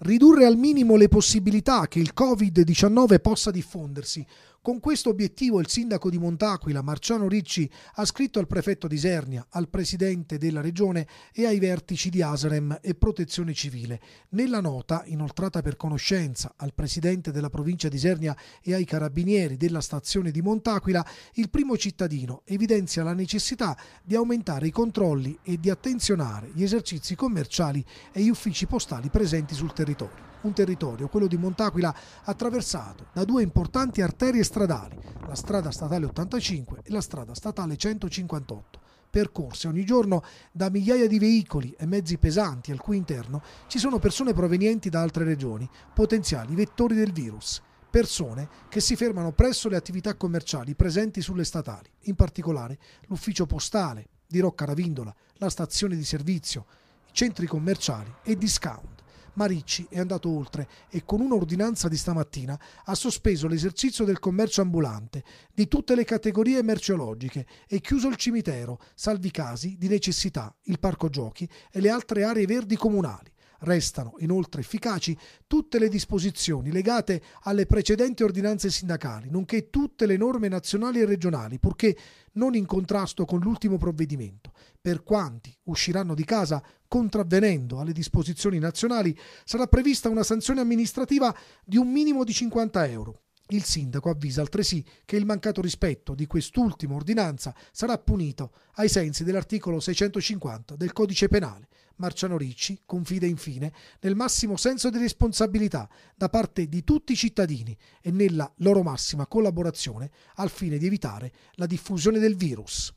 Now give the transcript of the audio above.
ridurre al minimo le possibilità che il Covid-19 possa diffondersi, con questo obiettivo il sindaco di Montaquila, Marciano Ricci, ha scritto al prefetto di Isernia, al presidente della regione e ai vertici di Aserem e Protezione Civile. Nella nota, inoltrata per conoscenza al presidente della provincia di Isernia e ai carabinieri della stazione di Montaquila, il primo cittadino evidenzia la necessità di aumentare i controlli e di attenzionare gli esercizi commerciali e gli uffici postali presenti sul territorio un territorio, quello di Montaquila, attraversato da due importanti arterie stradali, la strada statale 85 e la strada statale 158 percorse ogni giorno da migliaia di veicoli e mezzi pesanti al cui interno ci sono persone provenienti da altre regioni, potenziali vettori del virus, persone che si fermano presso le attività commerciali presenti sulle statali, in particolare l'ufficio postale di Rocca Ravindola, la stazione di servizio, i centri commerciali e discount ma Ricci è andato oltre e con un'ordinanza di stamattina ha sospeso l'esercizio del commercio ambulante di tutte le categorie merceologiche e chiuso il cimitero, salvi casi di necessità, il parco giochi e le altre aree verdi comunali. Restano inoltre efficaci tutte le disposizioni legate alle precedenti ordinanze sindacali, nonché tutte le norme nazionali e regionali, purché non in contrasto con l'ultimo provvedimento. Per quanti usciranno di casa contravvenendo alle disposizioni nazionali, sarà prevista una sanzione amministrativa di un minimo di 50 euro. Il sindaco avvisa altresì che il mancato rispetto di quest'ultima ordinanza sarà punito ai sensi dell'articolo 650 del codice penale Marciano Ricci confida infine nel massimo senso di responsabilità da parte di tutti i cittadini e nella loro massima collaborazione al fine di evitare la diffusione del virus.